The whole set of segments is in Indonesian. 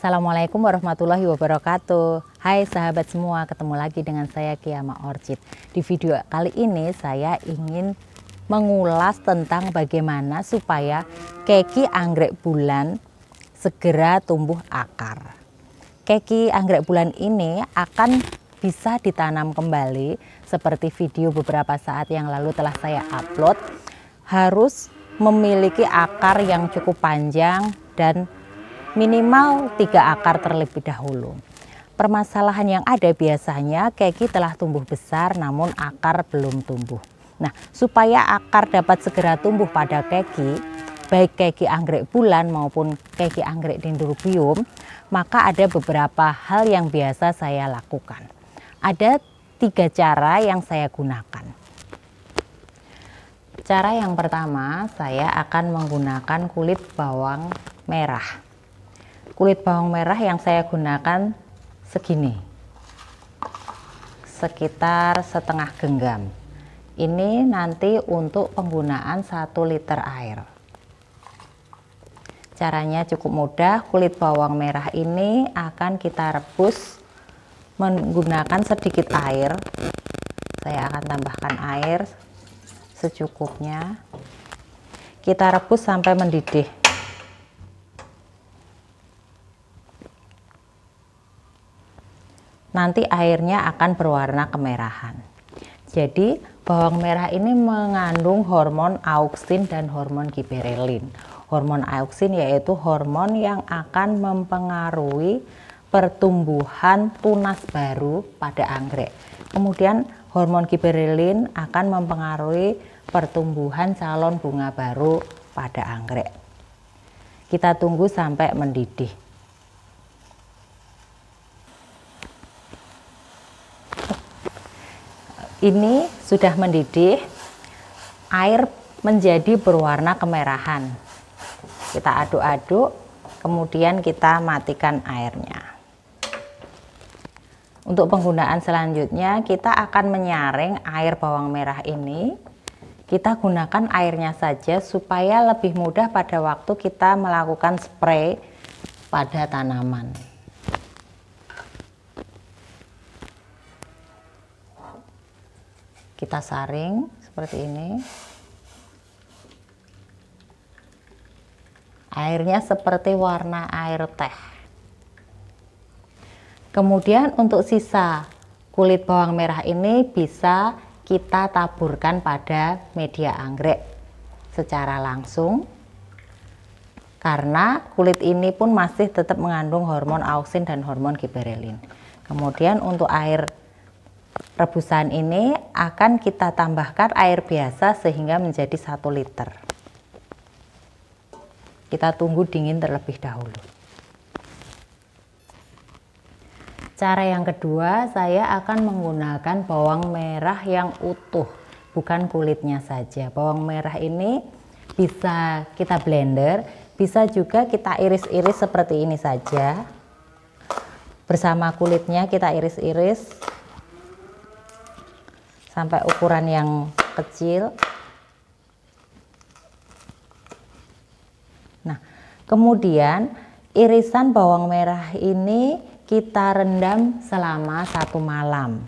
Assalamualaikum warahmatullahi wabarakatuh. Hai sahabat semua, ketemu lagi dengan saya Kiyama Orchid. Di video kali ini saya ingin mengulas tentang bagaimana supaya keki anggrek bulan segera tumbuh akar. Keki anggrek bulan ini akan bisa ditanam kembali seperti video beberapa saat yang lalu telah saya upload. Harus memiliki akar yang cukup panjang dan minimal tiga akar terlebih dahulu. Permasalahan yang ada biasanya keki telah tumbuh besar namun akar belum tumbuh. Nah, supaya akar dapat segera tumbuh pada keki, baik keki anggrek bulan maupun keki anggrek dendrobium, maka ada beberapa hal yang biasa saya lakukan. Ada tiga cara yang saya gunakan. Cara yang pertama, saya akan menggunakan kulit bawang merah kulit bawang merah yang saya gunakan segini sekitar setengah genggam ini nanti untuk penggunaan 1 liter air caranya cukup mudah kulit bawang merah ini akan kita rebus menggunakan sedikit air saya akan tambahkan air secukupnya kita rebus sampai mendidih nanti airnya akan berwarna kemerahan. Jadi bawang merah ini mengandung hormon auksin dan hormon giberelin. Hormon auksin yaitu hormon yang akan mempengaruhi pertumbuhan tunas baru pada anggrek. Kemudian hormon giberelin akan mempengaruhi pertumbuhan calon bunga baru pada anggrek. Kita tunggu sampai mendidih. ini sudah mendidih air menjadi berwarna kemerahan kita aduk-aduk kemudian kita matikan airnya untuk penggunaan selanjutnya kita akan menyaring air bawang merah ini kita gunakan airnya saja supaya lebih mudah pada waktu kita melakukan spray pada tanaman kita saring seperti ini airnya seperti warna air teh kemudian untuk sisa kulit bawang merah ini bisa kita taburkan pada media anggrek secara langsung karena kulit ini pun masih tetap mengandung hormon auksin dan hormon giberelin kemudian untuk air rebusan ini akan kita tambahkan air biasa sehingga menjadi 1 liter. Kita tunggu dingin terlebih dahulu. Cara yang kedua, saya akan menggunakan bawang merah yang utuh, bukan kulitnya saja. Bawang merah ini bisa kita blender, bisa juga kita iris-iris seperti ini saja. Bersama kulitnya kita iris-iris sampai ukuran yang kecil nah kemudian irisan bawang merah ini kita rendam selama satu malam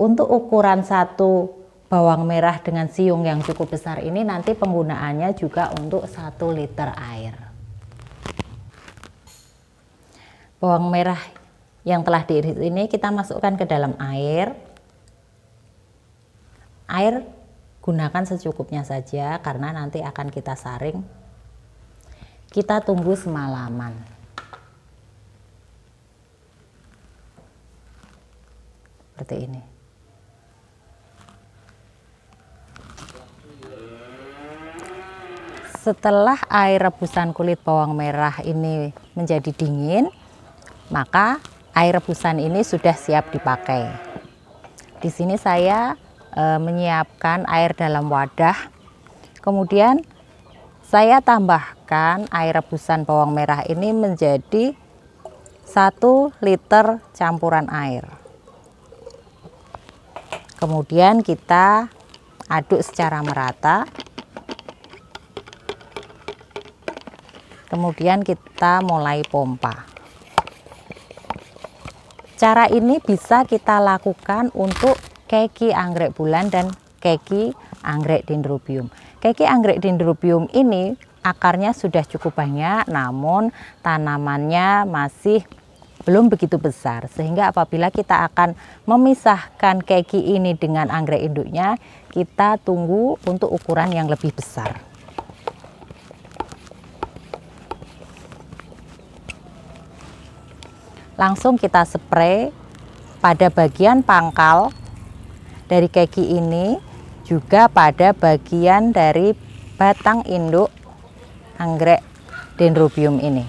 untuk ukuran satu bawang merah dengan siung yang cukup besar ini nanti penggunaannya juga untuk satu liter air bawang merah yang telah diiris ini kita masukkan ke dalam air Air gunakan secukupnya saja karena nanti akan kita saring. Kita tunggu semalaman. Seperti ini. Setelah air rebusan kulit bawang merah ini menjadi dingin, maka air rebusan ini sudah siap dipakai. Di sini saya e, menyiapkan air dalam wadah. Kemudian saya tambahkan air rebusan bawang merah ini menjadi 1 liter campuran air. Kemudian kita aduk secara merata. Kemudian kita mulai pompa. Cara ini bisa kita lakukan untuk keki anggrek bulan dan keki anggrek dendrobium. Keki anggrek dendrobium ini akarnya sudah cukup banyak namun tanamannya masih belum begitu besar sehingga apabila kita akan memisahkan keki ini dengan anggrek induknya kita tunggu untuk ukuran yang lebih besar langsung kita spray pada bagian pangkal dari keki ini juga pada bagian dari batang induk anggrek dendrobium ini.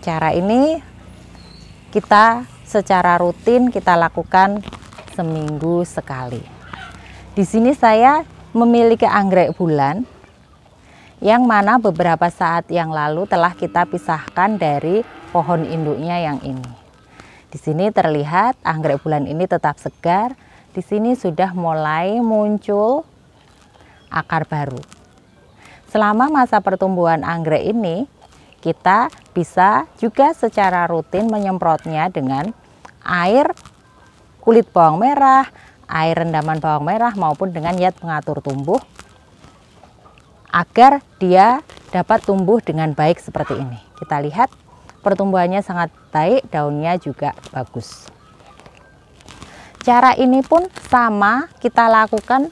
Cara ini kita secara rutin kita lakukan seminggu sekali. Di sini saya memiliki anggrek bulan yang mana beberapa saat yang lalu telah kita pisahkan dari pohon induknya yang ini. Di sini terlihat anggrek bulan ini tetap segar. Di sini sudah mulai muncul akar baru. Selama masa pertumbuhan anggrek ini, kita bisa juga secara rutin menyemprotnya dengan air kulit bawang merah, air rendaman bawang merah maupun dengan zat pengatur tumbuh agar dia dapat tumbuh dengan baik seperti ini. Kita lihat pertumbuhannya sangat baik, daunnya juga bagus. Cara ini pun sama kita lakukan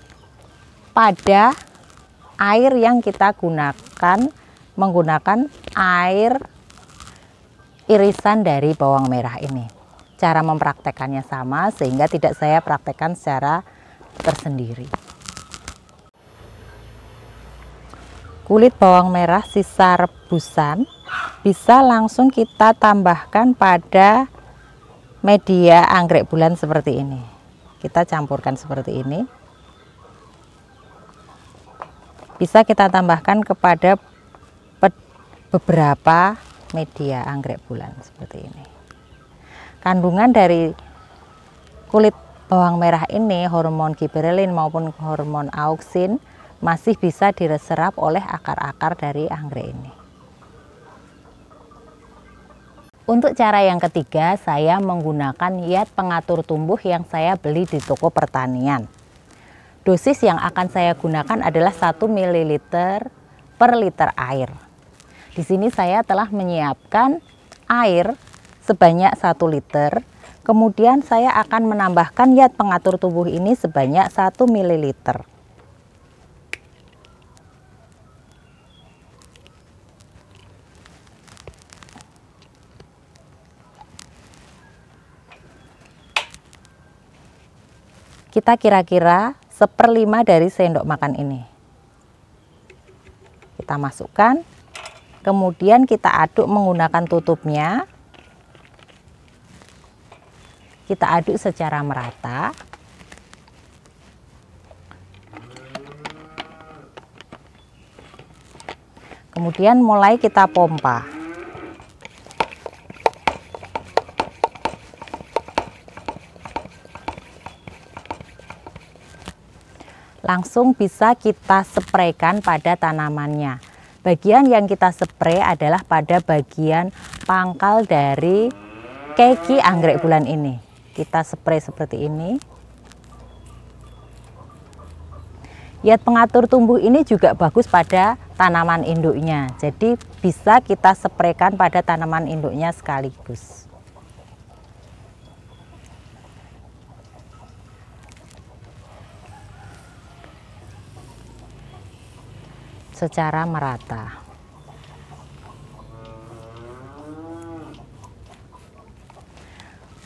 pada air yang kita gunakan menggunakan air irisan dari bawang merah ini. Cara mempraktekannya sama sehingga tidak saya praktekkan secara tersendiri. kulit bawang merah sisa rebusan bisa langsung kita tambahkan pada media anggrek bulan seperti ini kita campurkan seperti ini bisa kita tambahkan kepada beberapa media anggrek bulan seperti ini kandungan dari kulit bawang merah ini hormon giberelin maupun hormon auksin masih bisa diserap oleh akar-akar dari anggrek ini. Untuk cara yang ketiga, saya menggunakan yat pengatur tumbuh yang saya beli di toko pertanian. Dosis yang akan saya gunakan adalah 1 ml per liter air. Di sini saya telah menyiapkan air sebanyak 1 liter. Kemudian saya akan menambahkan yat pengatur tubuh ini sebanyak 1 ml. kita kira-kira seperlima dari sendok makan ini. Kita masukkan, kemudian kita aduk menggunakan tutupnya. Kita aduk secara merata. Kemudian mulai kita pompa. langsung bisa kita spraykan pada tanamannya. Bagian yang kita spray adalah pada bagian pangkal dari keki anggrek bulan ini. Kita spray seperti ini. Ya, pengatur tumbuh ini juga bagus pada tanaman induknya. Jadi bisa kita spraykan pada tanaman induknya sekaligus. secara merata.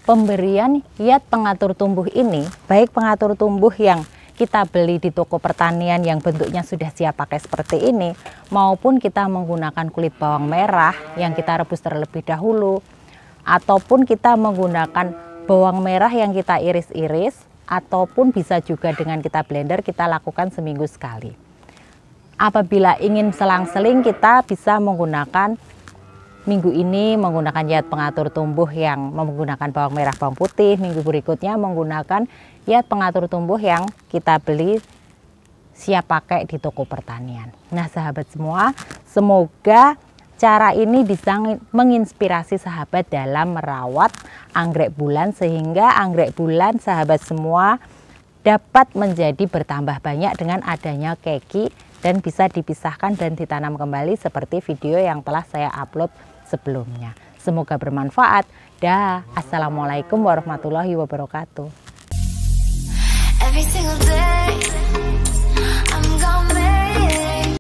Pemberian yat pengatur tumbuh ini, baik pengatur tumbuh yang kita beli di toko pertanian yang bentuknya sudah siap pakai seperti ini, maupun kita menggunakan kulit bawang merah yang kita rebus terlebih dahulu, ataupun kita menggunakan bawang merah yang kita iris-iris, ataupun bisa juga dengan kita blender kita lakukan seminggu sekali apabila ingin selang-seling kita bisa menggunakan minggu ini menggunakan yat pengatur tumbuh yang menggunakan bawang merah bawang putih minggu berikutnya menggunakan yat pengatur tumbuh yang kita beli siap pakai di toko pertanian nah sahabat semua semoga cara ini bisa menginspirasi sahabat dalam merawat anggrek bulan sehingga anggrek bulan sahabat semua dapat menjadi bertambah banyak dengan adanya keki dan bisa dipisahkan dan ditanam kembali seperti video yang telah saya upload sebelumnya. Semoga bermanfaat. Dah. Assalamualaikum warahmatullahi wabarakatuh.